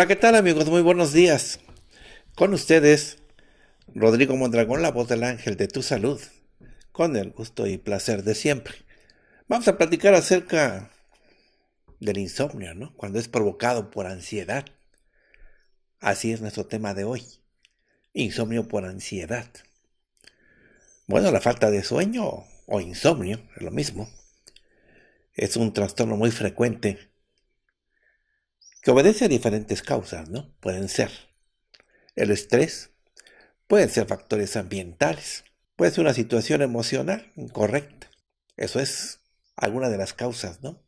Hola, ¿qué tal amigos? Muy buenos días. Con ustedes, Rodrigo Mondragón, la voz del ángel de tu salud, con el gusto y placer de siempre. Vamos a platicar acerca del insomnio, ¿no? Cuando es provocado por ansiedad. Así es nuestro tema de hoy. Insomnio por ansiedad. Bueno, la falta de sueño o insomnio, es lo mismo, es un trastorno muy frecuente que obedece a diferentes causas, ¿no? Pueden ser el estrés, pueden ser factores ambientales, puede ser una situación emocional incorrecta. Eso es alguna de las causas, ¿no?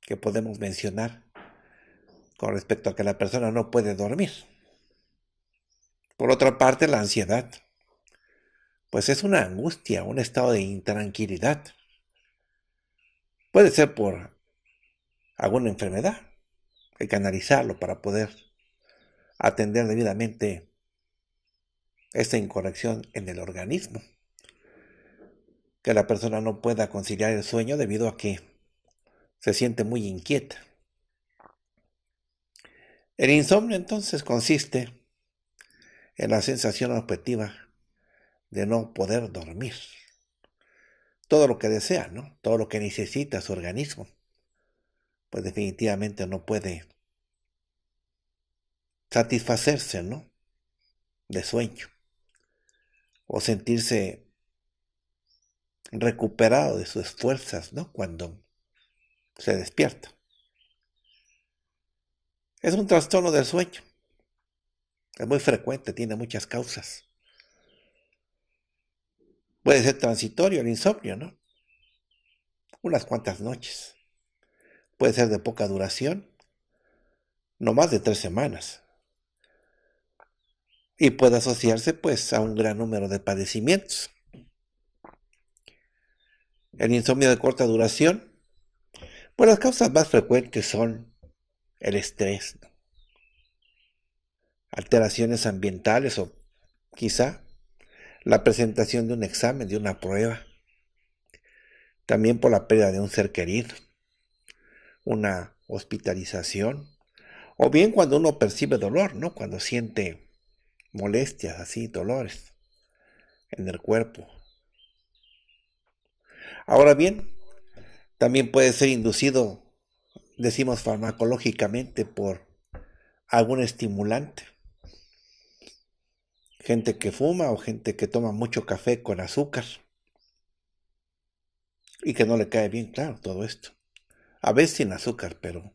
Que podemos mencionar con respecto a que la persona no puede dormir. Por otra parte, la ansiedad, pues es una angustia, un estado de intranquilidad. Puede ser por alguna enfermedad, que canalizarlo para poder atender debidamente esta incorrección en el organismo. Que la persona no pueda conciliar el sueño debido a que se siente muy inquieta. El insomnio entonces consiste en la sensación objetiva de no poder dormir. Todo lo que desea, ¿no? Todo lo que necesita su organismo pues definitivamente no puede satisfacerse, ¿no? De sueño. O sentirse recuperado de sus fuerzas, ¿no? Cuando se despierta. Es un trastorno del sueño. Es muy frecuente, tiene muchas causas. Puede ser transitorio el insomnio, ¿no? Unas cuantas noches puede ser de poca duración, no más de tres semanas. Y puede asociarse pues a un gran número de padecimientos. El insomnio de corta duración, pues las causas más frecuentes son el estrés, alteraciones ambientales o quizá la presentación de un examen, de una prueba, también por la pérdida de un ser querido una hospitalización, o bien cuando uno percibe dolor, ¿no? Cuando siente molestias así, dolores en el cuerpo. Ahora bien, también puede ser inducido, decimos farmacológicamente, por algún estimulante. Gente que fuma o gente que toma mucho café con azúcar y que no le cae bien, claro, todo esto a veces sin azúcar, pero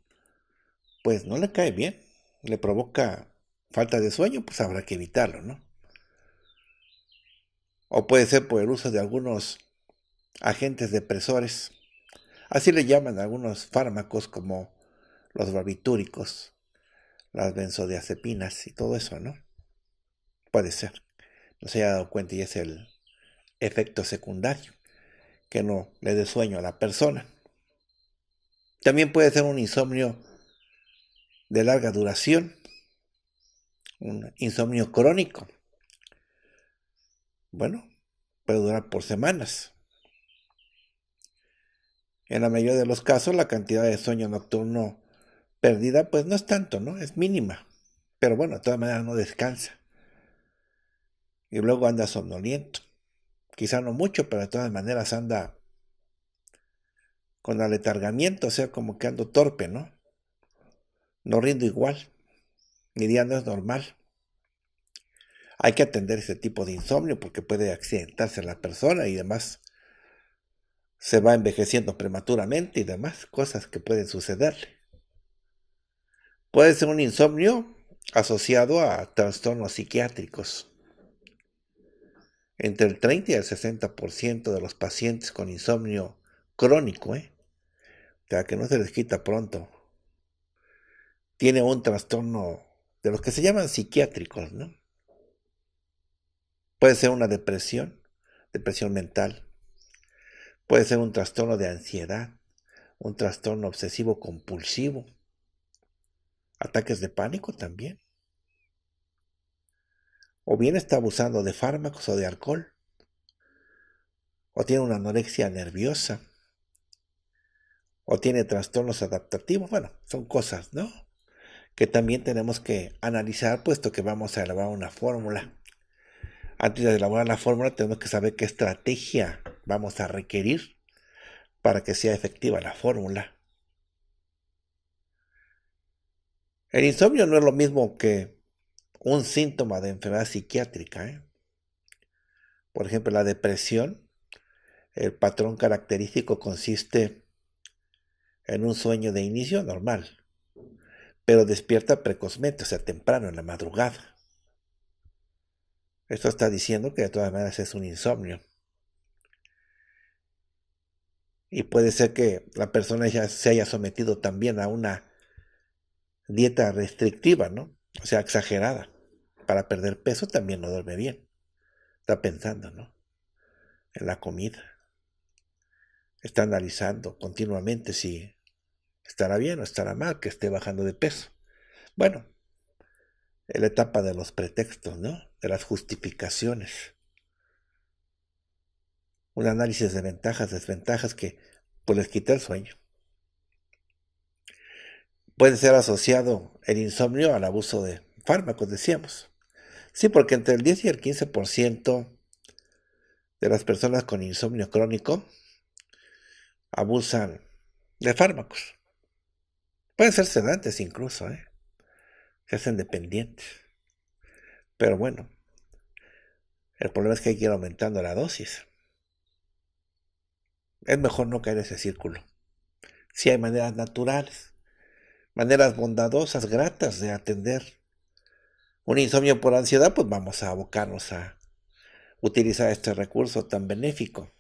pues no le cae bien, le provoca falta de sueño, pues habrá que evitarlo, ¿no? O puede ser por el uso de algunos agentes depresores. Así le llaman algunos fármacos como los barbitúricos, las benzodiazepinas y todo eso, ¿no? Puede ser. No se haya dado cuenta y es el efecto secundario, que no le dé sueño a la persona. También puede ser un insomnio de larga duración, un insomnio crónico. Bueno, puede durar por semanas. En la mayoría de los casos, la cantidad de sueño nocturno perdida, pues no es tanto, ¿no? Es mínima. Pero bueno, de todas maneras no descansa. Y luego anda somnoliento. Quizá no mucho, pero de todas maneras anda con aletargamiento, o sea, como que ando torpe, ¿no? No rindo igual. Mi día no es normal. Hay que atender ese tipo de insomnio porque puede accidentarse la persona y demás. Se va envejeciendo prematuramente y demás cosas que pueden sucederle. Puede ser un insomnio asociado a trastornos psiquiátricos. Entre el 30 y el 60% de los pacientes con insomnio crónico ¿eh? que no se les quita pronto. Tiene un trastorno de los que se llaman psiquiátricos, Puede ser una depresión, depresión mental. Puede ser un trastorno de ansiedad, un trastorno obsesivo compulsivo, ataques de pánico también. O bien está abusando de fármacos o de alcohol. O tiene una anorexia nerviosa o tiene trastornos adaptativos. Bueno, son cosas, ¿no? Que también tenemos que analizar, puesto que vamos a elaborar una fórmula. Antes de elaborar la fórmula, tenemos que saber qué estrategia vamos a requerir para que sea efectiva la fórmula. El insomnio no es lo mismo que un síntoma de enfermedad psiquiátrica. ¿eh? Por ejemplo, la depresión, el patrón característico consiste en un sueño de inicio normal, pero despierta precozmente, o sea, temprano, en la madrugada. Esto está diciendo que de todas maneras es un insomnio. Y puede ser que la persona ya se haya sometido también a una dieta restrictiva, ¿no? O sea, exagerada. Para perder peso también no duerme bien. Está pensando, ¿no? En la comida. Está analizando continuamente si Estará bien o estará mal que esté bajando de peso. Bueno, es la etapa de los pretextos, ¿no? De las justificaciones. Un análisis de ventajas, desventajas que pues, les quita el sueño. Puede ser asociado el insomnio al abuso de fármacos, decíamos. Sí, porque entre el 10 y el 15% de las personas con insomnio crónico abusan de fármacos. Pueden ser sedantes incluso, ¿eh? Se hacen dependientes. Pero bueno, el problema es que hay que ir aumentando la dosis. Es mejor no caer en ese círculo. Si hay maneras naturales, maneras bondadosas, gratas de atender un insomnio por ansiedad, pues vamos a abocarnos a utilizar este recurso tan benéfico.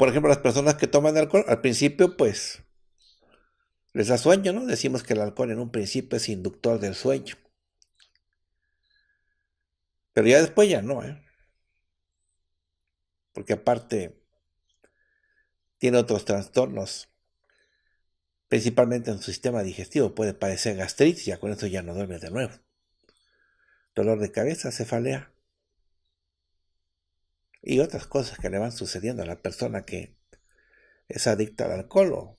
Por ejemplo, las personas que toman alcohol, al principio, pues, les da sueño, ¿no? Decimos que el alcohol en un principio es inductor del sueño. Pero ya después ya no, ¿eh? Porque aparte, tiene otros trastornos, principalmente en su sistema digestivo. Puede padecer gastritis ya con eso ya no duerme de nuevo. Dolor de cabeza, cefalea y otras cosas que le van sucediendo a la persona que es adicta al alcohol o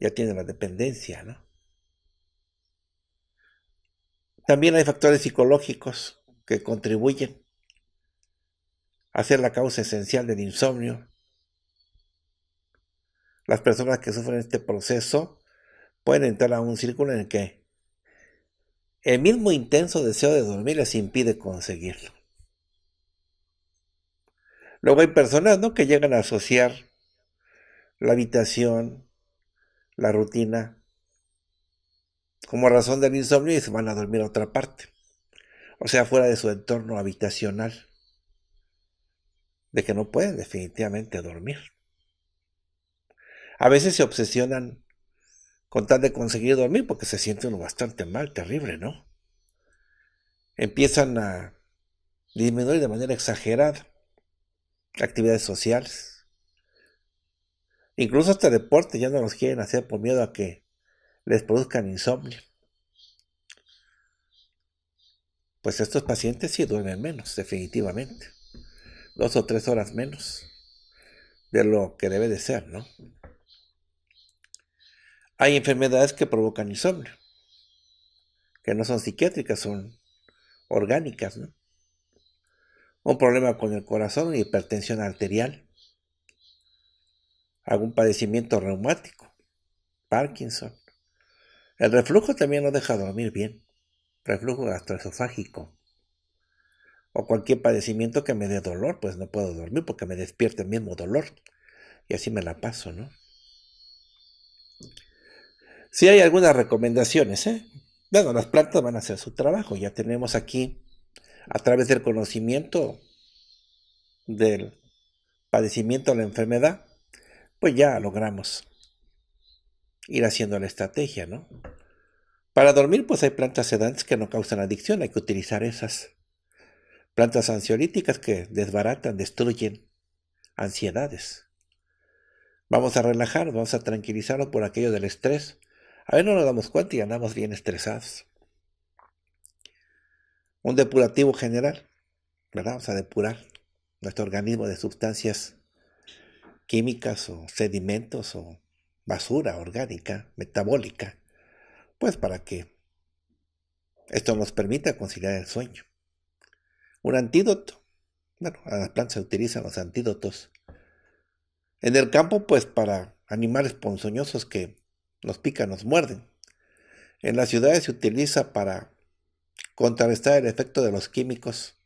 ya tiene la dependencia, También hay factores psicológicos que contribuyen a ser la causa esencial del insomnio. Las personas que sufren este proceso pueden entrar a un círculo en el que el mismo intenso deseo de dormir les impide conseguirlo. Luego hay personas ¿no? que llegan a asociar la habitación, la rutina, como razón del insomnio y se van a dormir a otra parte. O sea, fuera de su entorno habitacional. De que no pueden definitivamente dormir. A veces se obsesionan con tal de conseguir dormir porque se sienten bastante mal, terrible, ¿no? Empiezan a disminuir de manera exagerada actividades sociales. Incluso hasta deporte ya no los quieren hacer por miedo a que les produzcan insomnio. Pues estos pacientes sí duermen menos, definitivamente. Dos o tres horas menos de lo que debe de ser, ¿no? Hay enfermedades que provocan insomnio, que no son psiquiátricas, son orgánicas, ¿no? un problema con el corazón, hipertensión arterial, algún padecimiento reumático, Parkinson. El reflujo también no deja dormir bien, reflujo gastroesofágico o cualquier padecimiento que me dé dolor, pues no puedo dormir porque me despierta el mismo dolor y así me la paso, ¿no? Si hay algunas recomendaciones, ¿eh? Bueno, las plantas van a hacer su trabajo, ya tenemos aquí a través del conocimiento del padecimiento de la enfermedad, pues ya logramos ir haciendo la estrategia, ¿no? Para dormir, pues hay plantas sedantes que no causan adicción, hay que utilizar esas. Plantas ansiolíticas que desbaratan, destruyen ansiedades. Vamos a relajar, vamos a tranquilizarnos por aquello del estrés. A ver, no nos damos cuenta y andamos bien estresados un depurativo general, ¿verdad? O sea, depurar nuestro organismo de sustancias químicas o sedimentos o basura orgánica, metabólica, pues para que esto nos permita conciliar el sueño. Un antídoto, bueno, a las plantas se utilizan los antídotos. En el campo, pues para animales ponzoñosos que nos pican, nos muerden. En las ciudades se utiliza para contrarrestar el efecto de los químicos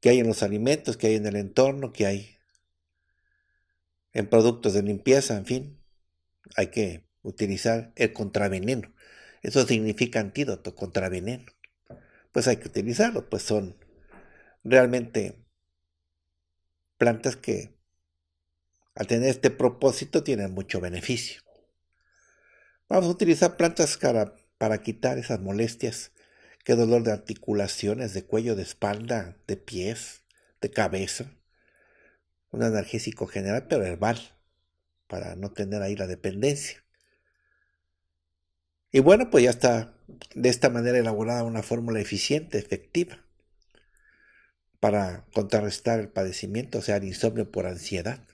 que hay en los alimentos, que hay en el entorno, que hay en productos de limpieza, en fin. Hay que utilizar el contraveneno. Eso significa antídoto, contraveneno. Pues hay que utilizarlo, pues son realmente plantas que al tener este propósito tienen mucho beneficio. Vamos a utilizar plantas para quitar esas molestias qué dolor de articulaciones, de cuello, de espalda, de pies, de cabeza. Un analgésico general, pero herbal, para no tener ahí la dependencia. Y bueno, pues ya está de esta manera elaborada una fórmula eficiente, efectiva, para contrarrestar el padecimiento, o sea, el insomnio por ansiedad.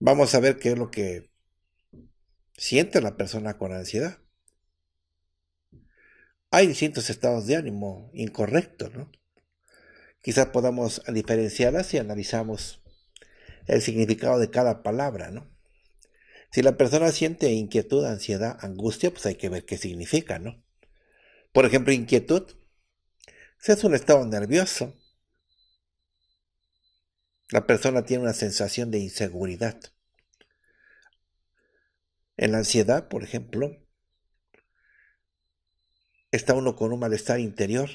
Vamos a ver qué es lo que siente la persona con ansiedad. Hay distintos estados de ánimo incorrectos, ¿no? Quizás podamos diferenciarlas si analizamos el significado de cada palabra, ¿no? Si la persona siente inquietud, ansiedad, angustia, pues hay que ver qué significa, ¿no? Por ejemplo, inquietud. Si es un estado nervioso, la persona tiene una sensación de inseguridad. En la ansiedad, por ejemplo, está uno con un malestar interior,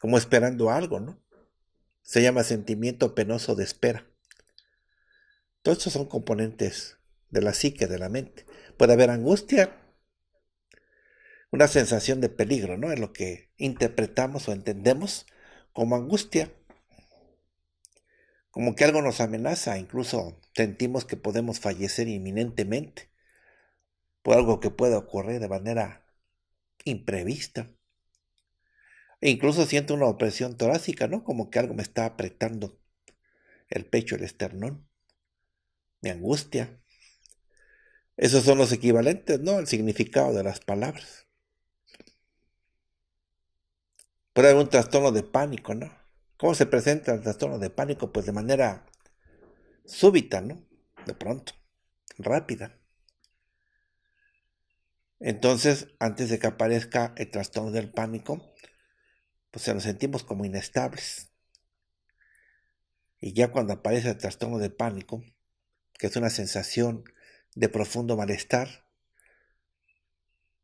como esperando algo, ¿no? Se llama sentimiento penoso de espera. Todos estos son componentes de la psique, de la mente. Puede haber angustia, una sensación de peligro, ¿no? Es lo que interpretamos o entendemos como angustia, como que algo nos amenaza, incluso sentimos que podemos fallecer inminentemente por algo que pueda ocurrir de manera imprevista. E incluso siento una opresión torácica, ¿no? Como que algo me está apretando el pecho, el esternón. Mi angustia. Esos son los equivalentes, ¿no? El significado de las palabras. Puede haber un trastorno de pánico, ¿no? ¿Cómo se presenta el trastorno de pánico? Pues de manera súbita, ¿no? De pronto, rápida. Entonces, antes de que aparezca el trastorno del pánico, pues se nos sentimos como inestables. Y ya cuando aparece el trastorno del pánico, que es una sensación de profundo malestar,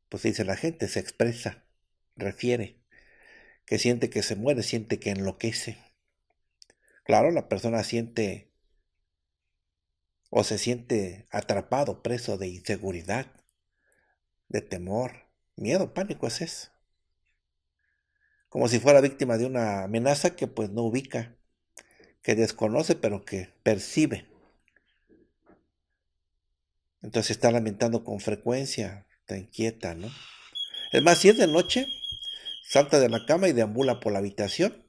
pues dice la gente, se expresa, refiere, que siente que se muere, siente que enloquece. Claro, la persona siente o se siente atrapado, preso de inseguridad, de temor, miedo, pánico es eso. Como si fuera víctima de una amenaza que pues no ubica, que desconoce pero que percibe. Entonces está lamentando con frecuencia, está inquieta, ¿no? Es más, si es de noche, salta de la cama y deambula por la habitación,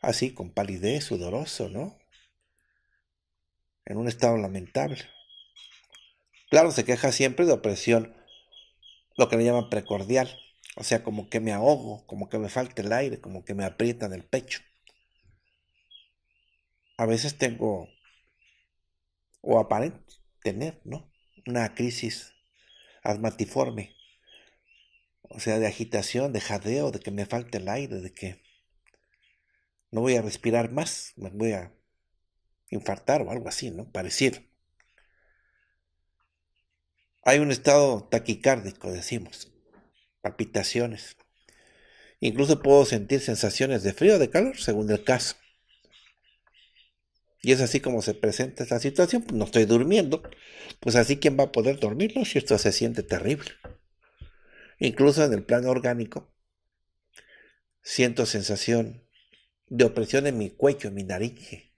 así con palidez, sudoroso, ¿no? En un estado lamentable. Claro, se queja siempre de opresión lo que le llaman precordial, o sea, como que me ahogo, como que me falta el aire, como que me aprietan el pecho. A veces tengo, o aparento tener, ¿no? Una crisis asmatiforme, o sea, de agitación, de jadeo, de que me falte el aire, de que no voy a respirar más, me voy a infartar o algo así, ¿no? Parecido. Hay un estado taquicárdico, decimos, palpitaciones. Incluso puedo sentir sensaciones de frío o de calor, según el caso. Y es así como se presenta esta situación. Pues no estoy durmiendo, pues así quien va a poder dormir, ¿no? Si esto se siente terrible. Incluso en el plano orgánico, siento sensación de opresión en mi cuello, en mi nariz.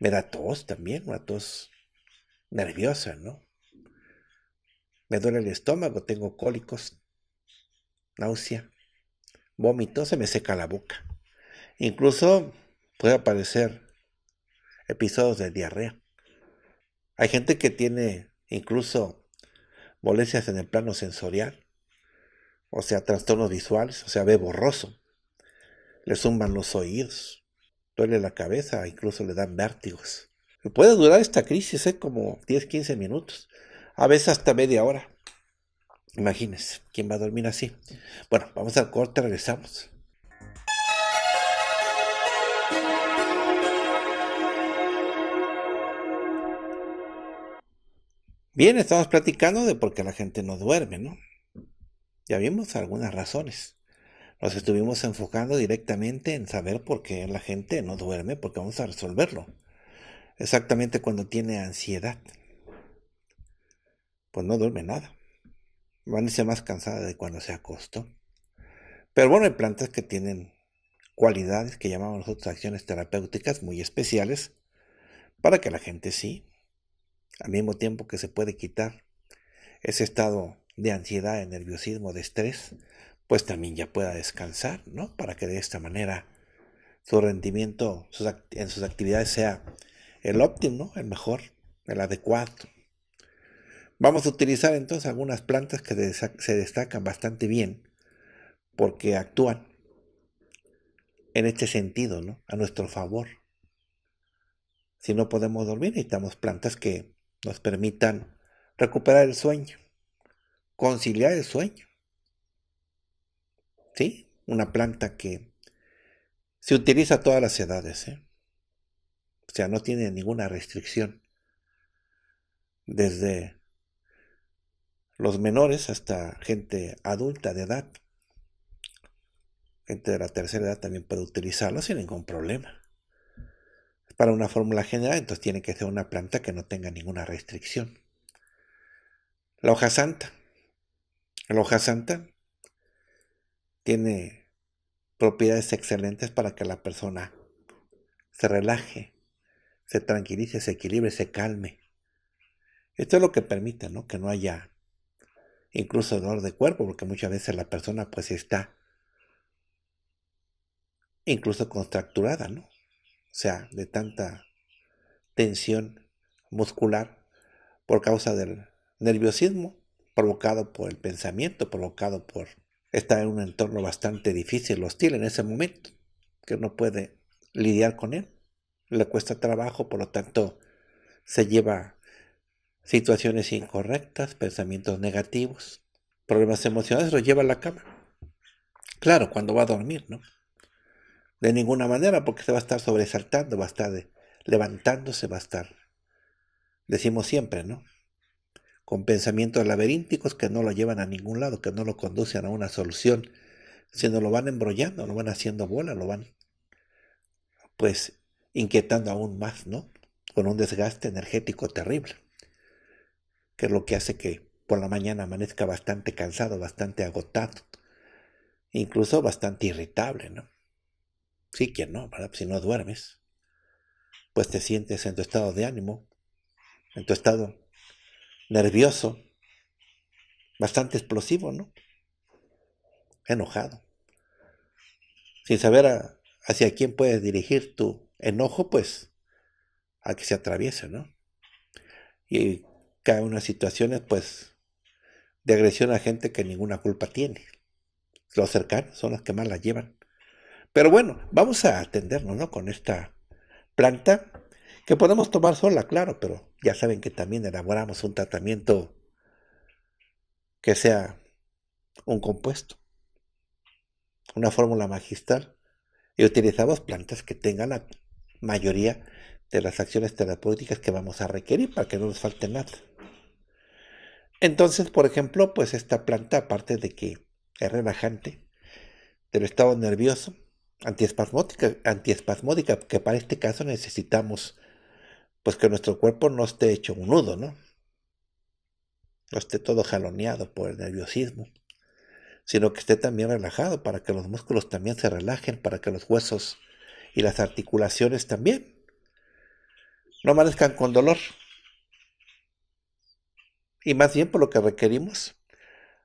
Me da tos también, una tos nerviosa, ¿no? me duele el estómago, tengo cólicos, náusea, vómito, se me seca la boca. Incluso puede aparecer episodios de diarrea. Hay gente que tiene incluso molestias en el plano sensorial, o sea, trastornos visuales, o sea, ve borroso, le zumban los oídos, duele la cabeza, incluso le dan vértigos. puede durar esta crisis ¿eh? como 10, 15 minutos a veces hasta media hora. Imagínense, ¿quién va a dormir así? Bueno, vamos al corte, regresamos. Bien, estamos platicando de por qué la gente no duerme, ¿no? Ya vimos algunas razones. Nos estuvimos enfocando directamente en saber por qué la gente no duerme, porque vamos a resolverlo. Exactamente cuando tiene ansiedad pues no duerme nada. Van a ser más cansadas de cuando se acostó. Pero bueno, hay plantas que tienen cualidades que llamamos nosotros acciones terapéuticas muy especiales para que la gente sí, al mismo tiempo que se puede quitar ese estado de ansiedad, de nerviosismo, de estrés, pues también ya pueda descansar, ¿no? Para que de esta manera su rendimiento en sus actividades sea el óptimo, el mejor, el adecuado. Vamos a utilizar entonces algunas plantas que se destacan bastante bien porque actúan en este sentido, ¿no? A nuestro favor. Si no podemos dormir, necesitamos plantas que nos permitan recuperar el sueño, conciliar el sueño. ¿Sí? Una planta que se utiliza a todas las edades, ¿eh? O sea, no tiene ninguna restricción. Desde los menores hasta gente adulta de edad. Gente de la tercera edad también puede utilizarlo sin ningún problema. Para una fórmula general, entonces tiene que ser una planta que no tenga ninguna restricción. La hoja santa. La hoja santa tiene propiedades excelentes para que la persona se relaje, se tranquilice, se equilibre, se calme. Esto es lo que permite, ¿no? Que no haya incluso dolor de cuerpo, porque muchas veces la persona pues está incluso contracturada, ¿no? O sea, de tanta tensión muscular por causa del nerviosismo provocado por el pensamiento, provocado por estar en un entorno bastante difícil, hostil en ese momento, que no puede lidiar con él. Le cuesta trabajo, por lo tanto, se lleva situaciones incorrectas, pensamientos negativos, problemas emocionales, lo lleva a la cama. Claro, cuando va a dormir, ¿no? De ninguna manera, porque se va a estar sobresaltando, va a estar eh, levantándose, va a estar, decimos siempre, ¿no? Con pensamientos laberínticos que no lo llevan a ningún lado, que no lo conducen a una solución, sino lo van embrollando, lo van haciendo bola, lo van, pues, inquietando aún más, ¿no? Con un desgaste energético terrible que es lo que hace que por la mañana amanezca bastante cansado, bastante agotado, incluso bastante irritable, ¿no? Sí, que no, Si no duermes, pues te sientes en tu estado de ánimo, en tu estado nervioso, bastante explosivo, ¿no? Enojado. Sin saber hacia quién puedes dirigir tu enojo, pues a que se atraviese, ¿no? Y cae unas situaciones, pues, de agresión a gente que ninguna culpa tiene. Los cercanos son los que más la llevan. Pero bueno, vamos a atendernos, ¿no? Con esta planta que podemos tomar sola, claro, pero ya saben que también elaboramos un tratamiento que sea un compuesto, una fórmula magistral, y utilizamos plantas que tengan la mayoría de las acciones terapéuticas que vamos a requerir para que no nos falte nada. Entonces, por ejemplo, pues esta planta, aparte de que es relajante del estado nervioso, antiespasmódica, antiespasmódica, que para este caso necesitamos pues que nuestro cuerpo no esté hecho un nudo, ¿no? No esté todo jaloneado por el nerviosismo, sino que esté también relajado para que los músculos también se relajen, para que los huesos y las articulaciones también no amanezcan con dolor y más bien por lo que requerimos.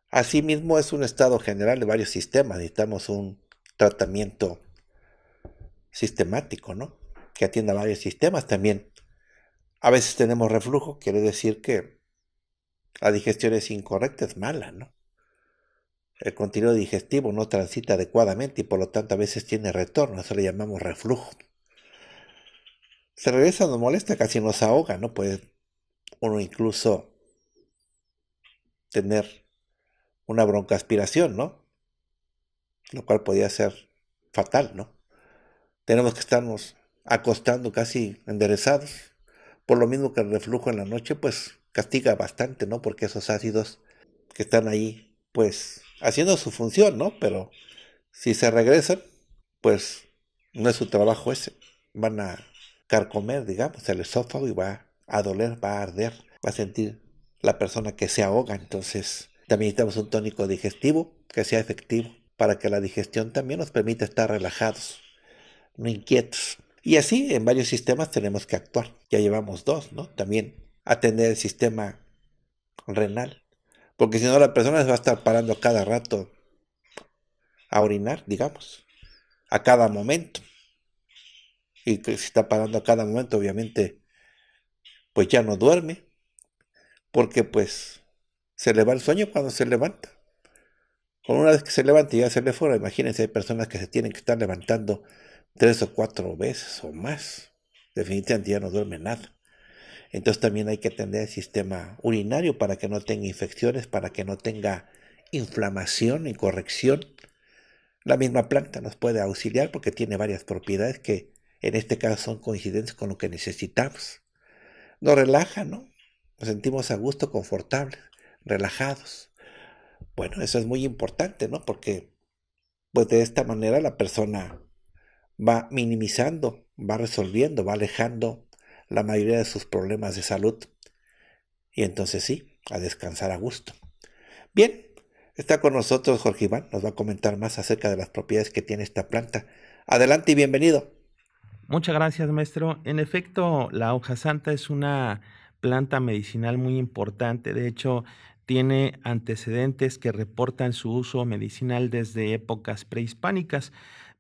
Asimismo es un estado general de varios sistemas, necesitamos un tratamiento sistemático, ¿no? Que atienda varios sistemas también. A veces tenemos reflujo, quiere decir que la digestión es incorrecta, es mala, ¿no? El contenido digestivo no transita adecuadamente y por lo tanto a veces tiene retorno, eso le llamamos reflujo. Se regresa, nos molesta, casi nos ahoga, ¿no? Pues uno incluso tener una aspiración, ¿no? Lo cual podía ser fatal, ¿no? Tenemos que estarnos acostando casi enderezados, por lo mismo que el reflujo en la noche, pues castiga bastante, ¿no? Porque esos ácidos que están ahí, pues haciendo su función, ¿no? Pero si se regresan, pues no es su trabajo ese. Van a carcomer, digamos, el esófago y va a doler, va a arder, va a sentir la persona que se ahoga. Entonces, también necesitamos un tónico digestivo que sea efectivo para que la digestión también nos permita estar relajados, no inquietos. Y así en varios sistemas tenemos que actuar. Ya llevamos dos, ¿no? También atender el sistema renal, porque si no la persona se va a estar parando cada rato a orinar, digamos, a cada momento. Y si está parando a cada momento, obviamente, pues ya no duerme, porque pues se le va el sueño cuando se levanta. Con una vez que se levanta y ya se le fuera, imagínense, hay personas que se tienen que estar levantando tres o cuatro veces o más. Definitivamente ya no duerme nada. Entonces también hay que atender el sistema urinario para que no tenga infecciones, para que no tenga inflamación y corrección. La misma planta nos puede auxiliar porque tiene varias propiedades que en este caso son coincidentes con lo que necesitamos. Nos relaja, ¿no? Nos sentimos a gusto, confortables, relajados. Bueno, eso es muy importante, ¿no? Porque pues de esta manera la persona va minimizando, va resolviendo, va alejando la mayoría de sus problemas de salud. Y entonces sí, a descansar a gusto. Bien, está con nosotros Jorge Iván, nos va a comentar más acerca de las propiedades que tiene esta planta. Adelante y bienvenido. Muchas gracias, maestro. En efecto, la hoja santa es una planta medicinal muy importante. De hecho, tiene antecedentes que reportan su uso medicinal desde épocas prehispánicas.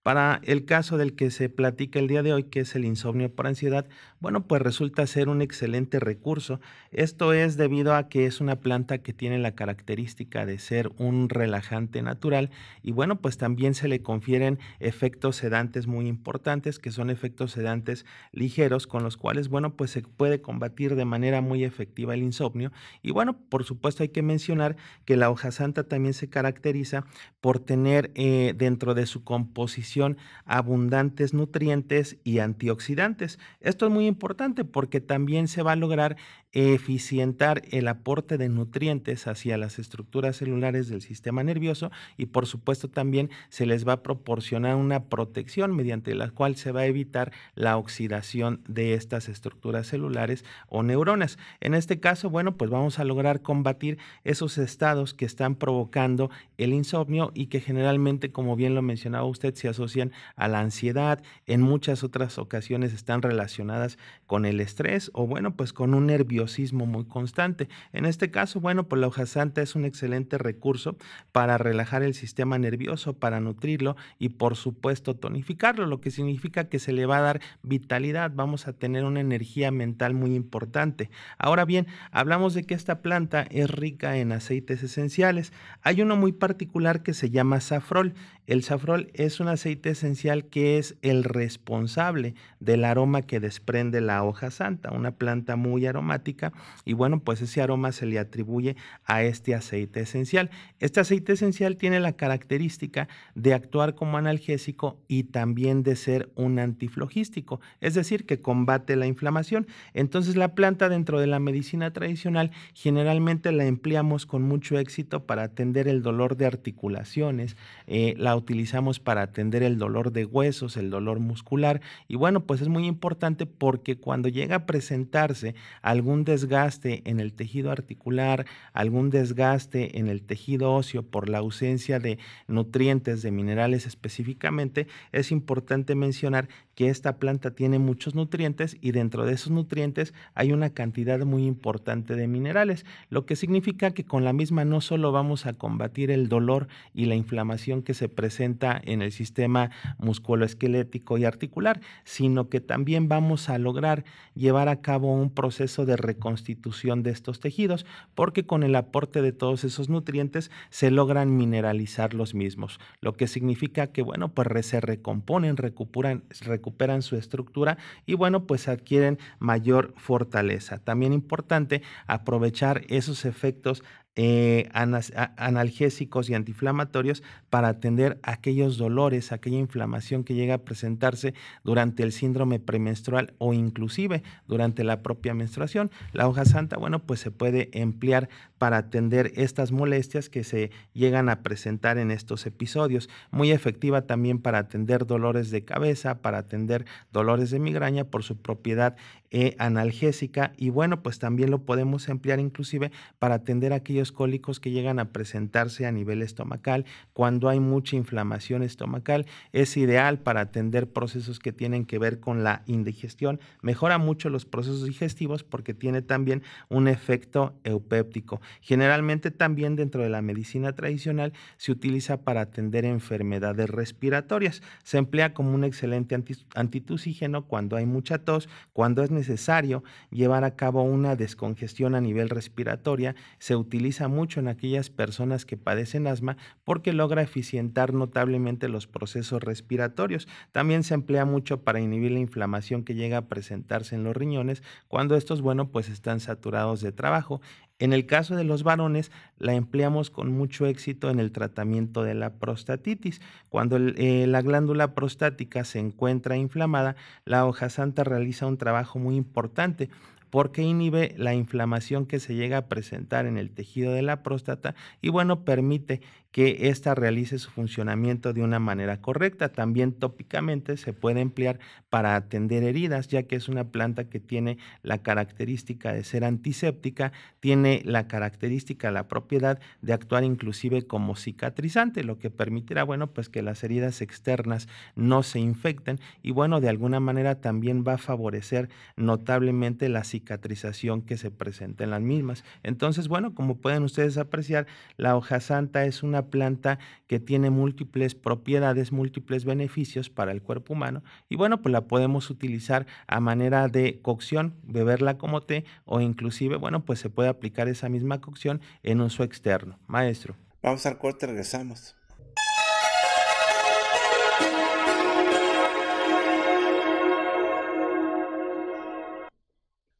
Para el caso del que se platica el día de hoy, que es el insomnio por ansiedad, bueno, pues resulta ser un excelente recurso. Esto es debido a que es una planta que tiene la característica de ser un relajante natural y bueno, pues también se le confieren efectos sedantes muy importantes, que son efectos sedantes ligeros, con los cuales, bueno, pues se puede combatir de manera muy efectiva el insomnio. Y bueno, por supuesto hay que mencionar que la hoja santa también se caracteriza por tener eh, dentro de su composición abundantes nutrientes y antioxidantes. Esto es muy importante porque también se va a lograr eficientar el aporte de nutrientes hacia las estructuras celulares del sistema nervioso y por supuesto también se les va a proporcionar una protección mediante la cual se va a evitar la oxidación de estas estructuras celulares o neuronas. En este caso, bueno, pues vamos a lograr combatir esos estados que están provocando el insomnio y que generalmente, como bien lo mencionaba usted, se asocian a la ansiedad, en muchas otras ocasiones están relacionadas con el estrés o bueno, pues con un nerviosismo muy constante. En este caso, bueno, pues la hoja santa es un excelente recurso para relajar el sistema nervioso, para nutrirlo y por supuesto tonificarlo, lo que significa que se le va a dar vitalidad, vamos a tener una energía mental muy importante. Ahora bien, hablamos de que esta planta es rica en aceites esenciales. Hay uno muy particular que se llama safrol el safrol es un aceite esencial que es el responsable del aroma que desprende la hoja santa, una planta muy aromática y bueno, pues ese aroma se le atribuye a este aceite esencial. Este aceite esencial tiene la característica de actuar como analgésico y también de ser un antiflogístico, es decir, que combate la inflamación. Entonces la planta dentro de la medicina tradicional generalmente la empleamos con mucho éxito para atender el dolor de articulaciones, eh, la utilizamos para atender el dolor de huesos, el dolor muscular. Y bueno, pues es muy importante porque cuando llega a presentarse algún desgaste en el tejido articular, algún desgaste en el tejido óseo por la ausencia de nutrientes, de minerales específicamente, es importante mencionar que esta planta tiene muchos nutrientes y dentro de esos nutrientes hay una cantidad muy importante de minerales, lo que significa que con la misma no solo vamos a combatir el dolor y la inflamación que se presenta en el sistema musculoesquelético y articular, sino que también vamos a lograr llevar a cabo un proceso de reconstitución de estos tejidos, porque con el aporte de todos esos nutrientes se logran mineralizar los mismos, lo que significa que, bueno, pues se recomponen, recuperan, recuperan recuperan su estructura y bueno, pues adquieren mayor fortaleza. También importante aprovechar esos efectos eh, analgésicos y antiinflamatorios para atender aquellos dolores, aquella inflamación que llega a presentarse durante el síndrome premenstrual o inclusive durante la propia menstruación. La hoja santa, bueno, pues se puede emplear para atender estas molestias que se llegan a presentar en estos episodios. Muy efectiva también para atender dolores de cabeza, para atender dolores de migraña por su propiedad eh, analgésica y bueno, pues también lo podemos emplear inclusive para atender aquellos cólicos que llegan a presentarse a nivel estomacal. Cuando hay mucha inflamación estomacal, es ideal para atender procesos que tienen que ver con la indigestión. Mejora mucho los procesos digestivos porque tiene también un efecto eupéptico. Generalmente también dentro de la medicina tradicional se utiliza para atender enfermedades respiratorias. Se emplea como un excelente antitusígeno cuando hay mucha tos, cuando es necesario llevar a cabo una descongestión a nivel respiratoria, se utiliza mucho en aquellas personas que padecen asma porque logra eficientar notablemente los procesos respiratorios. También se emplea mucho para inhibir la inflamación que llega a presentarse en los riñones cuando estos, bueno, pues están saturados de trabajo. En el caso de los varones, la empleamos con mucho éxito en el tratamiento de la prostatitis. Cuando eh, la glándula prostática se encuentra inflamada, la hoja santa realiza un trabajo muy importante porque inhibe la inflamación que se llega a presentar en el tejido de la próstata y bueno, permite que ésta realice su funcionamiento de una manera correcta. También tópicamente se puede emplear para atender heridas, ya que es una planta que tiene la característica de ser antiséptica, tiene la característica, la propiedad de actuar inclusive como cicatrizante, lo que permitirá, bueno, pues que las heridas externas no se infecten y bueno, de alguna manera también va a favorecer notablemente la cicatrización que se presenta en las mismas. Entonces, bueno, como pueden ustedes apreciar, la hoja santa es una planta que tiene múltiples propiedades, múltiples beneficios para el cuerpo humano. Y bueno, pues la podemos utilizar a manera de cocción, beberla como té o inclusive, bueno, pues se puede aplicar esa misma cocción en uso externo. Maestro. Vamos al corte, regresamos.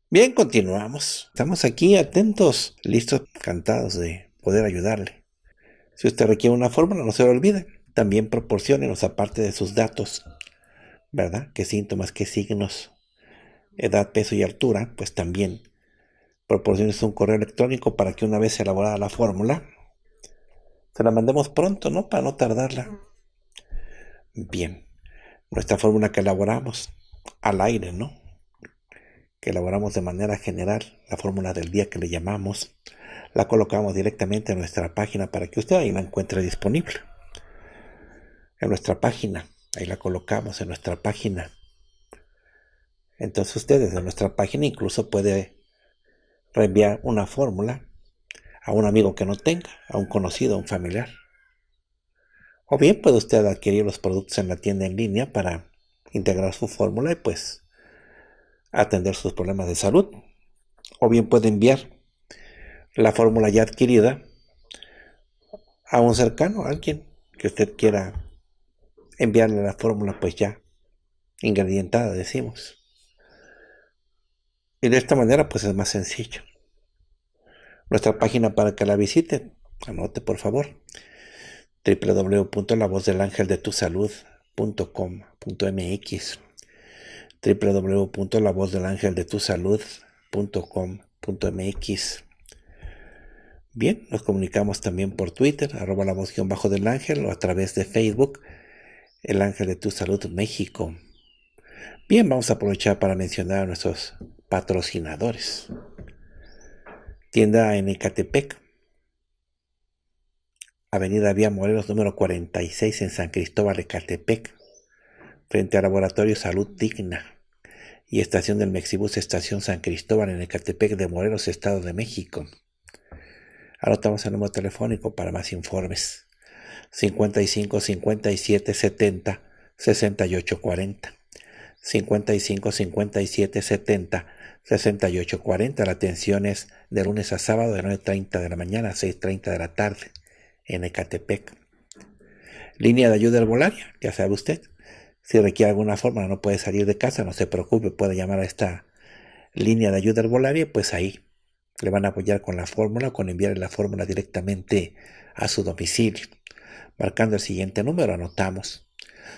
Bien, continuamos. Estamos aquí atentos, listos, cantados de poder ayudarle. Si usted requiere una fórmula, no se lo olvide. También proporcionenos aparte de sus datos, ¿verdad? ¿Qué síntomas, qué signos, edad, peso y altura? Pues también proporciones un correo electrónico para que una vez elaborada la fórmula, se la mandemos pronto, ¿no? Para no tardarla. Bien, nuestra fórmula que elaboramos al aire, ¿no? Que elaboramos de manera general, la fórmula del día que le llamamos, la colocamos directamente en nuestra página para que usted ahí la encuentre disponible. En nuestra página, ahí la colocamos en nuestra página. Entonces usted desde nuestra página incluso puede reenviar una fórmula a un amigo que no tenga, a un conocido, a un familiar. O bien puede usted adquirir los productos en la tienda en línea para integrar su fórmula y pues atender sus problemas de salud. O bien puede enviar la fórmula ya adquirida a un cercano, a alguien que usted quiera enviarle la fórmula pues ya ingredientada, decimos. Y de esta manera pues es más sencillo. Nuestra página para que la visite, anote por favor, www.lavozdelangeldetusalud.com.mx www.lavozdelangeldetusalud.com.mx Bien, nos comunicamos también por Twitter, arroba la moción bajo del ángel o a través de Facebook, el ángel de tu salud México. Bien, vamos a aprovechar para mencionar a nuestros patrocinadores. Tienda en Ecatepec, Avenida Vía Morelos número 46 en San Cristóbal, Ecatepec, frente al Laboratorio Salud Digna y Estación del Mexibus, Estación San Cristóbal en Ecatepec de Morelos, Estado de México. Anotamos el número telefónico para más informes. 55 57 70 68 40. 55 57 70 68 40. La atención es de lunes a sábado de 9.30 de la mañana a 6.30 de la tarde en Ecatepec. Línea de ayuda volaria, ya sabe usted. Si requiere alguna forma, no puede salir de casa, no se preocupe, puede llamar a esta línea de ayuda herbolaria, pues ahí le van a apoyar con la fórmula, con enviarle la fórmula directamente a su domicilio. Marcando el siguiente número, anotamos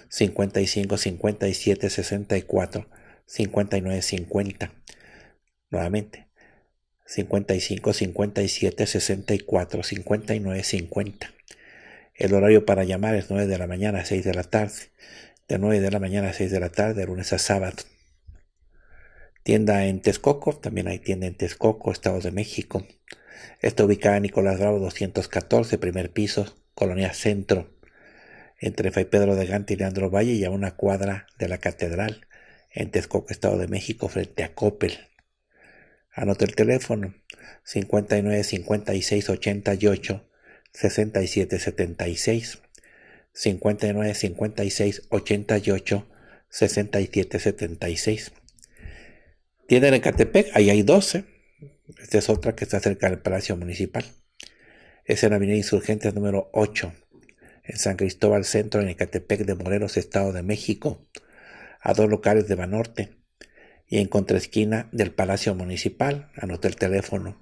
55 57 64 59 50. Nuevamente, 55 57 64 59 50. El horario para llamar es 9 de la mañana a 6 de la tarde. De 9 de la mañana a 6 de la tarde, de lunes a sábado. Tienda en Texcoco, también hay tienda en Texcoco, Estado de México. Está ubicada en Nicolás Bravo 214, primer piso, Colonia Centro, entre Fray Pedro de Gante y Leandro Valle y a una cuadra de la Catedral, en Texcoco, Estado de México, frente a Coppel. Anota el teléfono 59 56 88 67 76 59 56 88 67 76 tienen en Ecatepec, ahí hay 12. Esta es otra que está cerca del Palacio Municipal. Es en la Avenida Insurgentes número 8, en San Cristóbal Centro, en Ecatepec de Morelos, Estado de México, a dos locales de Banorte y en contraesquina del Palacio Municipal. Anota el teléfono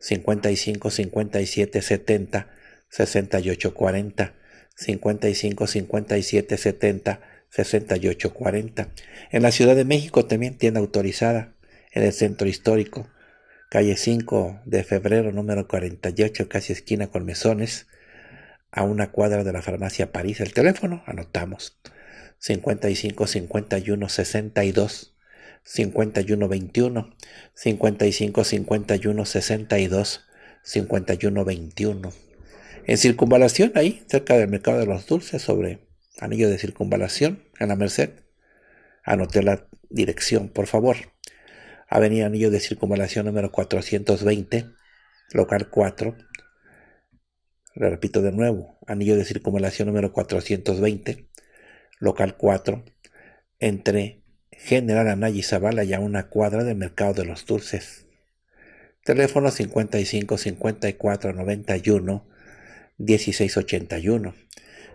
55 57 70 68 40 55 57 70 68 40. En la Ciudad de México también tienda autorizada en el centro histórico, calle 5 de febrero, número 48, casi esquina con mesones, a una cuadra de la farmacia París. El teléfono, anotamos, 55 51 62 51 21 55 51 62 51 21. En circunvalación, ahí, cerca del mercado de los dulces, sobre anillo de circunvalación, en la Merced. Anoté la dirección, por favor. Avenida Anillo de Circunvalación número 420, local 4. Le repito de nuevo, Anillo de Circunvalación número 420, local 4, entre General Anay y Zavala y una cuadra del Mercado de los Dulces. Teléfono 55 54 91 1681.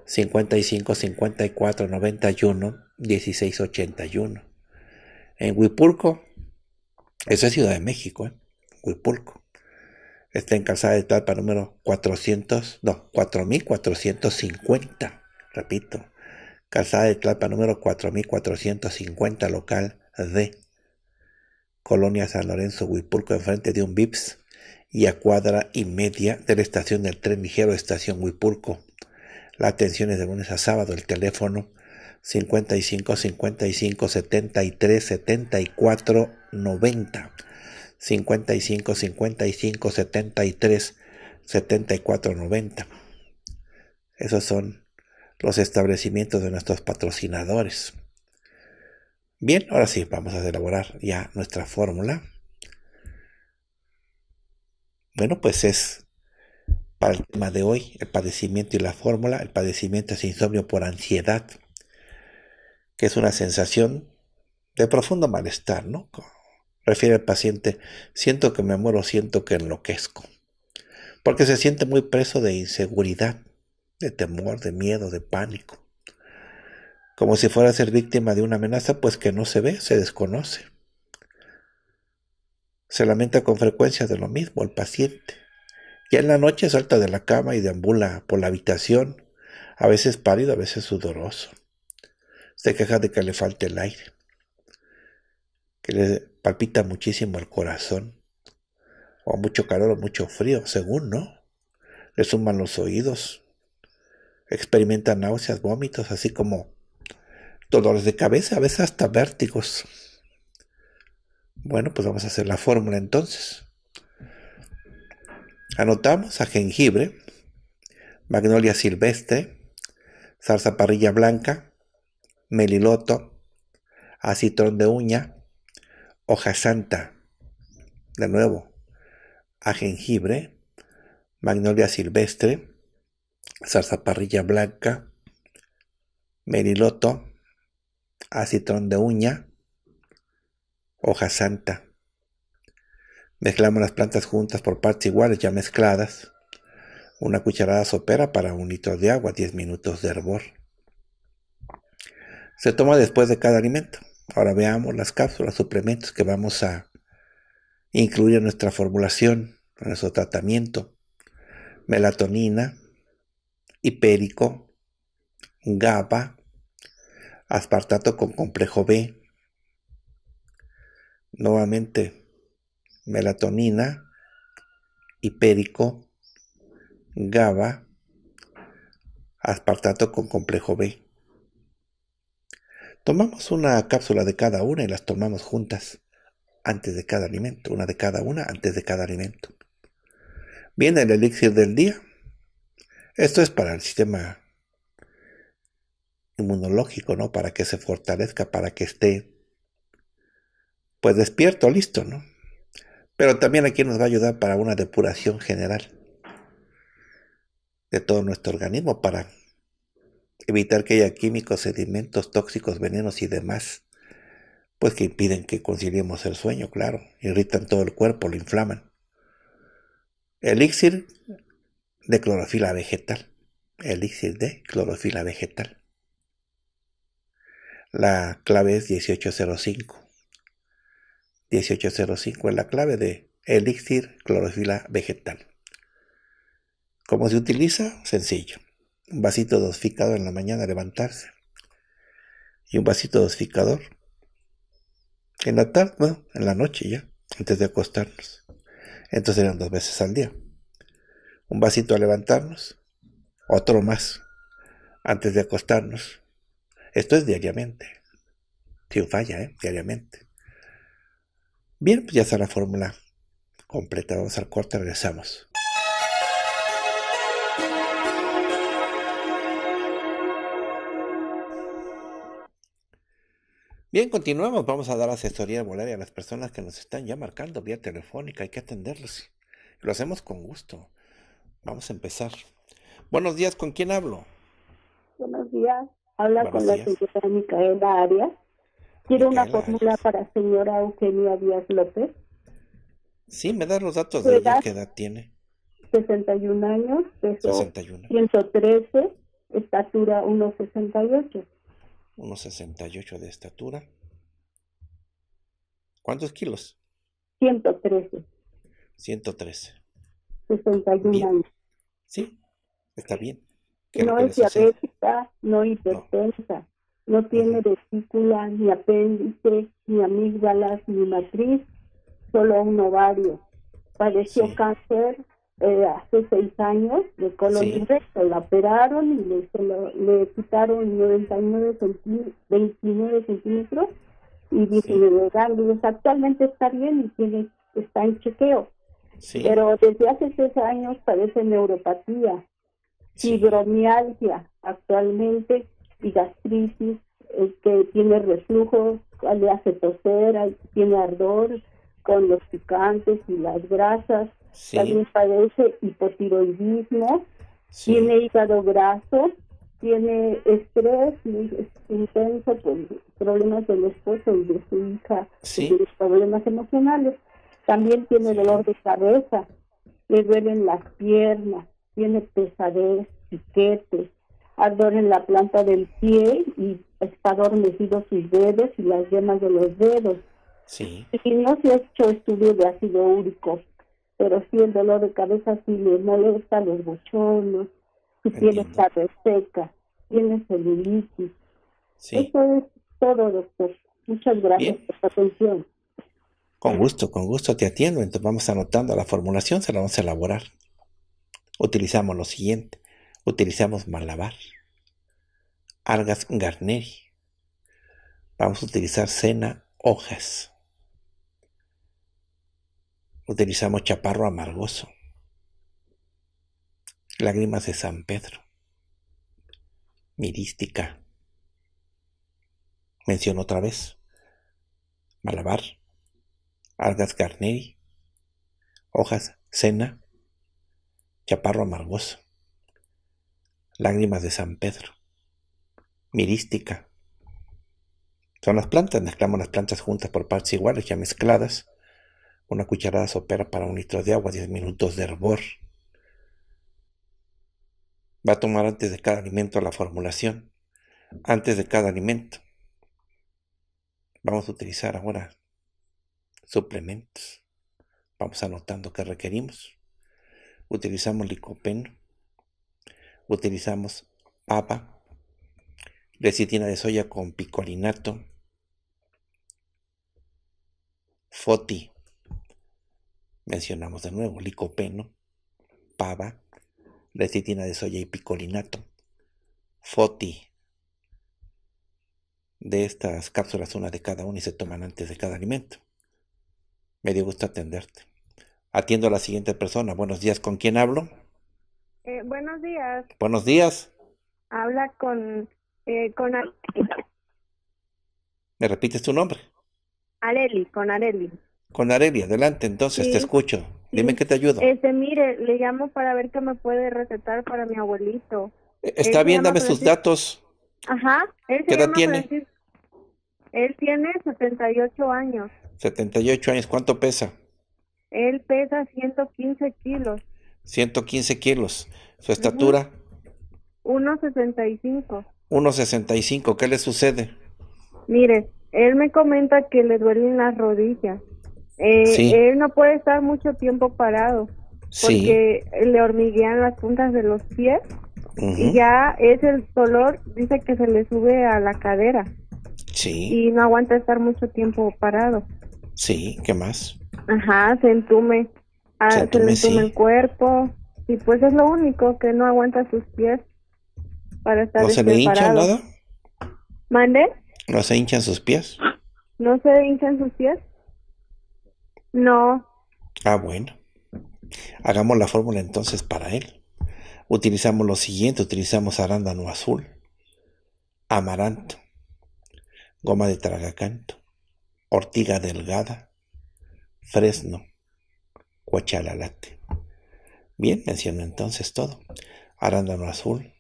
55 54 91 1681. En Huipurco. Esa es Ciudad de México, ¿eh? Huipulco. Está en calzada de Tlalpa número 400, no, 4450, repito. Calzada de Tlalpa número 4450, local D. Colonia San Lorenzo, Huipulco, enfrente de un VIPS y a cuadra y media de la estación del tren ligero Estación Huipulco. La atención es de lunes a sábado. El teléfono 55 55 73 74 90 55 55 73 74 90 esos son los establecimientos de nuestros patrocinadores bien ahora sí vamos a elaborar ya nuestra fórmula bueno pues es para el tema de hoy, el padecimiento y la fórmula, el padecimiento es insomnio por ansiedad, que es una sensación de profundo malestar, ¿no? Refiere el paciente, siento que me muero, siento que enloquezco, porque se siente muy preso de inseguridad, de temor, de miedo, de pánico, como si fuera a ser víctima de una amenaza pues que no se ve, se desconoce. Se lamenta con frecuencia de lo mismo el paciente. Y en la noche salta de la cama y deambula por la habitación, a veces pálido, a veces sudoroso se queja de que le falte el aire, que le palpita muchísimo el corazón, o mucho calor o mucho frío, según, ¿no? Le suman los oídos, experimentan náuseas, vómitos, así como dolores de cabeza, a veces hasta vértigos. Bueno, pues vamos a hacer la fórmula entonces. Anotamos a jengibre, magnolia silvestre, salsa parrilla blanca, meliloto, acitrón de uña, hoja santa, de nuevo, a jengibre, magnolia silvestre, zarzaparrilla blanca, meliloto, acitrón de uña, hoja santa. Mezclamos las plantas juntas por partes iguales ya mezcladas. Una cucharada sopera para un litro de agua, 10 minutos de hervor. Se toma después de cada alimento. Ahora veamos las cápsulas, suplementos que vamos a incluir en nuestra formulación, en nuestro tratamiento. Melatonina, hipérico, GABA, aspartato con complejo B. Nuevamente, melatonina, hipérico, GABA, aspartato con complejo B. Tomamos una cápsula de cada una y las tomamos juntas antes de cada alimento, una de cada una antes de cada alimento. Viene el elixir del día. Esto es para el sistema inmunológico, ¿no? Para que se fortalezca, para que esté pues despierto, listo, ¿no? Pero también aquí nos va a ayudar para una depuración general de todo nuestro organismo, para evitar que haya químicos, sedimentos tóxicos, venenos y demás, pues que impiden que conciliemos el sueño, claro, irritan todo el cuerpo, lo inflaman. Elixir de clorofila vegetal. Elixir de clorofila vegetal. La clave es 1805. 1805 es la clave de elixir clorofila vegetal. ¿Cómo se utiliza? Sencillo un vasito dosificador en la mañana levantarse y un vasito dosificador en la tarde, bueno, en la noche ya, antes de acostarnos. Entonces eran dos veces al día. Un vasito a levantarnos, otro más antes de acostarnos. Esto es diariamente. Sin falla, ¿eh? Diariamente. Bien, pues ya está la fórmula completa. Vamos al corte, regresamos. Bien, continuamos. Vamos a dar asesoría volaria a las personas que nos están ya marcando vía telefónica. Hay que atenderlos. Lo hacemos con gusto. Vamos a empezar. Buenos días, ¿con quién hablo? Buenos días. Habla con la señora Micaela Arias. Quiero una fórmula para señora Eugenia Díaz López. Sí, me da los datos de ella. ¿Qué edad tiene? 61 años, peso 61. 113, estatura 168 ses68 de estatura. ¿Cuántos kilos? 113. 113. 61 años. Sí, está bien. No es diabética, no hipertensa, no, tiene vesícula, ni apéndice, ni amígdalas, ni matriz, solo un ovario. Padeció cáncer eh, hace seis años de colon sí. recto. La operaron y le, le quitaron 99 29 centímetros y dice a Actualmente está bien y tiene está en chequeo. Pero desde hace seis años padece neuropatía, fibromialgia actualmente y gastritis, que tiene reflujo, le hace toser, tiene ardor, con los picantes y las grasas. También padece hipotiroidismo, tiene hígado graso, tiene estrés muy intenso por problemas del esposo y de su hija, problemas emocionales. También tiene dolor de cabeza, le duelen las piernas, tiene pesadez, piquetes, ardor en la planta del pie y está adormecido sus dedos y las yemas de los dedos. Si no se ha hecho estudio de ácido úrico, pero si el dolor de cabeza sí le molesta los bochones, si tiene carne seca, tiene celulitis. Sí. Eso es todo, doctor. Muchas gracias por su atención. Con gusto, con gusto te atiendo. Entonces vamos anotando la formulación, se la vamos a elaborar. Utilizamos lo siguiente. Utilizamos malabar, algas garneri. Vamos a utilizar cena hojas utilizamos chaparro amargoso, lágrimas de San Pedro, mirística, menciono otra vez, malabar, algas carneri, hojas cena, chaparro amargoso, lágrimas de San Pedro, mirística. Son las plantas, mezclamos las plantas juntas por partes iguales, ya mezcladas, una cucharada sopera para un litro de agua, 10 minutos de hervor. Va a tomar antes de cada alimento la formulación. Antes de cada alimento. Vamos a utilizar ahora suplementos. Vamos anotando que requerimos. Utilizamos licopeno. Utilizamos papa. Lecitina de soya con picolinato. Foti mencionamos de nuevo, licopeno, pava, lecitina de soya y picolinato, foti. De estas cápsulas, una de cada una y se toman antes de cada alimento. Me dio gusto atenderte. Atiendo a la siguiente persona. Buenos días, ¿con quién hablo? Eh, buenos días. Buenos días. Habla con... Eh, con ¿Me repites tu nombre? Areli, con Areli con Arelia, Adelante, entonces te escucho. Dime que te ayudo. Este, mire, le llamo para ver qué me puede recetar para mi abuelito. Eh, está viéndome bien, dame sus datos. Ajá. Él ¿Qué edad tiene? Él tiene 78 años. 78 años, ¿cuánto pesa? Él pesa 115 kilos. 115 kilos. ¿Su estatura? 1,65. 1,65. ¿Qué le sucede? Mire, él me comenta que le duelen las rodillas. Eh, él no puede estar mucho tiempo parado porque le hormiguean las puntas de los pies y ya es el dolor, dice que se le sube a la cadera. Sí. Y no aguanta estar mucho tiempo parado. Sí, ¿qué más? Ajá, se entume, ah, se, entume, el cuerpo y pues es lo único que no aguanta sus pies para estar ¿No se le este, hincha nada? ¿Mande? ¿No se hinchan sus pies? ¿No se hinchan sus pies? No. Ah, bueno. Hagamos la fórmula entonces para él. Utilizamos lo siguiente, utilizamos arándano azul, amaranto, goma de tragacanto, ortiga delgada, fresno, cuachalalate. Bien, menciono entonces todo. Arándano azul,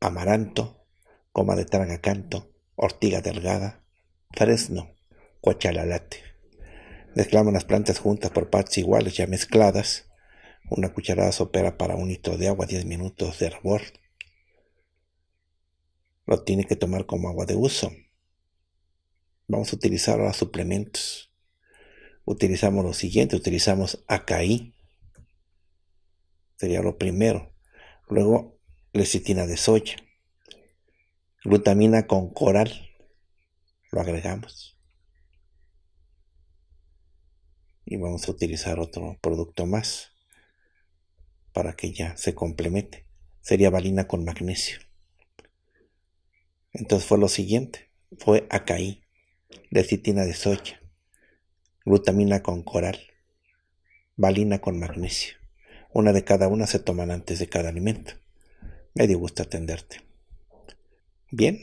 amaranto, goma de tragacanto, ortiga delgada, fresno, cuachalalate. Mezclamos las plantas juntas por partes iguales ya mezcladas. Una cucharada sopera para un litro de agua, 10 minutos de hervor. Lo tiene que tomar como agua de uso. Vamos a utilizar ahora suplementos. Utilizamos lo siguiente, utilizamos acaí. Sería lo primero. Luego lecitina de soya. Glutamina con coral. Lo agregamos. y vamos a utilizar otro producto más para que ya se complemente. Sería valina con magnesio. Entonces fue lo siguiente, fue acaí, lecitina de soya, glutamina con coral, valina con magnesio. Una de cada una se toman antes de cada alimento. Me dio gusto atenderte. Bien,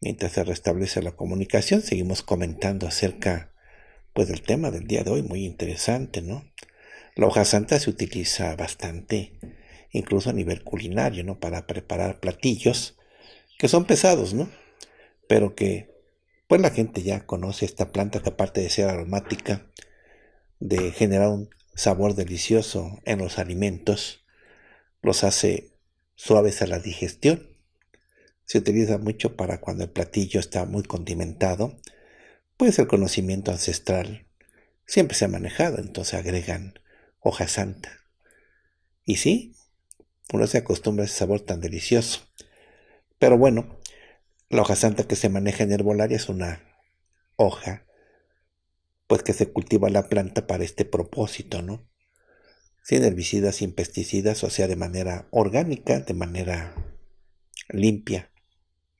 mientras se restablece la comunicación, seguimos comentando acerca pues el tema del día de hoy, muy interesante, ¿no? La hoja santa se utiliza bastante, incluso a nivel culinario, ¿no? Para preparar platillos que son pesados, ¿no? Pero que, pues la gente ya conoce esta planta que aparte de ser aromática, de generar un sabor delicioso en los alimentos, los hace suaves a la digestión. Se utiliza mucho para cuando el platillo está muy condimentado, pues el conocimiento ancestral siempre se ha manejado, entonces agregan hoja santa. Y sí, uno se acostumbra a ese sabor tan delicioso. Pero bueno, la hoja santa que se maneja en herbolaria es una hoja, pues que se cultiva la planta para este propósito, ¿no? Sin herbicidas, sin pesticidas, o sea, de manera orgánica, de manera limpia,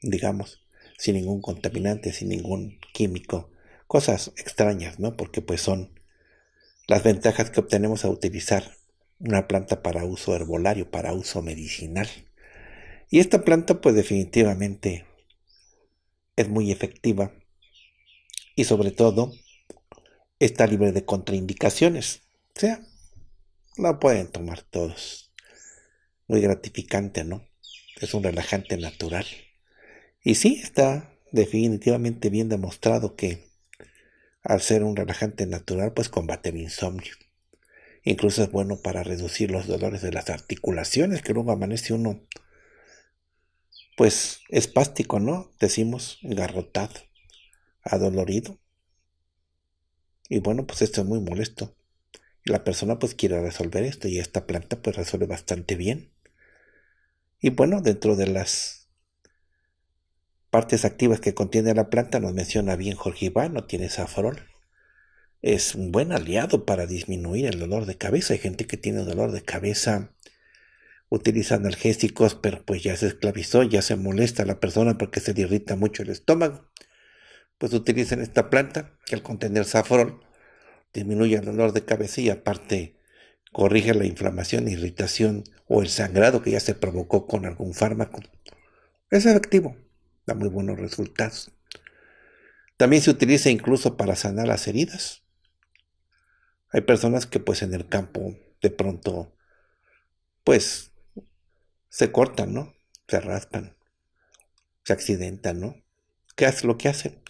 digamos sin ningún contaminante, sin ningún químico. Cosas extrañas, ¿no? Porque pues son las ventajas que obtenemos a utilizar una planta para uso herbolario, para uso medicinal. Y esta planta pues definitivamente es muy efectiva y sobre todo está libre de contraindicaciones. O sea, la pueden tomar todos. Muy gratificante, ¿no? Es un relajante natural. Y sí está definitivamente bien demostrado que al ser un relajante natural, pues combate el insomnio. Incluso es bueno para reducir los dolores de las articulaciones, que luego amanece uno, pues espástico, ¿no? Decimos garrotado, adolorido. Y bueno, pues esto es muy molesto. Y la persona pues quiere resolver esto y esta planta pues resuelve bastante bien. Y bueno, dentro de las partes activas que contiene la planta, nos menciona bien Jorge Iván, tiene zaforol. Es un buen aliado para disminuir el dolor de cabeza. Hay gente que tiene dolor de cabeza, utiliza analgésicos, pero pues ya se esclavizó, ya se molesta a la persona porque se le irrita mucho el estómago. Pues utilizan esta planta que al contener saforol disminuye el dolor de cabeza y aparte corrige la inflamación, irritación o el sangrado que ya se provocó con algún fármaco. Es efectivo da muy buenos resultados. También se utiliza incluso para sanar las heridas. Hay personas que pues en el campo de pronto pues se cortan, ¿no? Se raspan, se accidentan, ¿no? ¿Qué hace lo que hacen?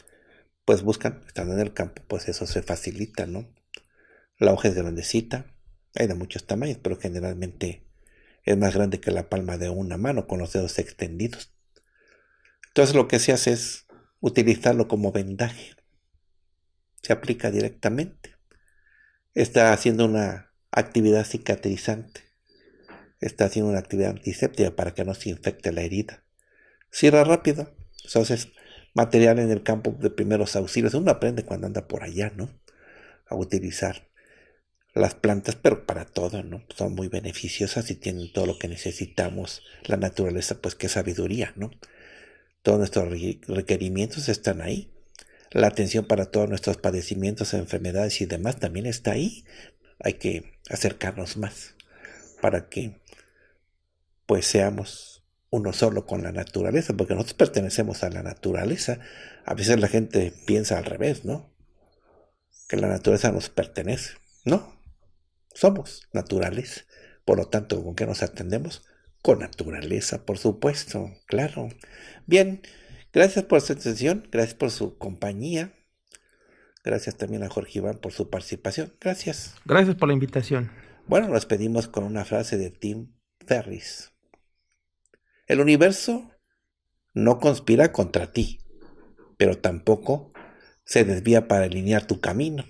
Pues buscan, estando en el campo, pues eso se facilita, ¿no? La hoja es grandecita, hay de muchos tamaños, pero generalmente es más grande que la palma de una mano con los dedos extendidos. Entonces lo que se hace es utilizarlo como vendaje. Se aplica directamente. Está haciendo una actividad cicatrizante. Está haciendo una actividad antiséptica para que no se infecte la herida. Cierra rápido. Entonces, material en el campo de primeros auxilios. Uno aprende cuando anda por allá, ¿no? A utilizar las plantas, pero para todo, ¿no? Son muy beneficiosas y tienen todo lo que necesitamos. La naturaleza, pues qué sabiduría, ¿no? Todos nuestros requerimientos están ahí. La atención para todos nuestros padecimientos, enfermedades y demás también está ahí. Hay que acercarnos más para que pues seamos uno solo con la naturaleza, porque nosotros pertenecemos a la naturaleza. A veces la gente piensa al revés, ¿no? Que la naturaleza nos pertenece. No, somos naturales. Por lo tanto, ¿con qué nos atendemos? Con naturaleza, por supuesto, claro. Bien, gracias por su atención, gracias por su compañía. Gracias también a Jorge Iván por su participación. Gracias. Gracias por la invitación. Bueno, nos pedimos con una frase de Tim Ferris. El universo no conspira contra ti, pero tampoco se desvía para alinear tu camino.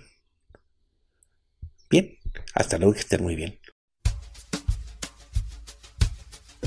Bien, hasta luego que estén muy bien.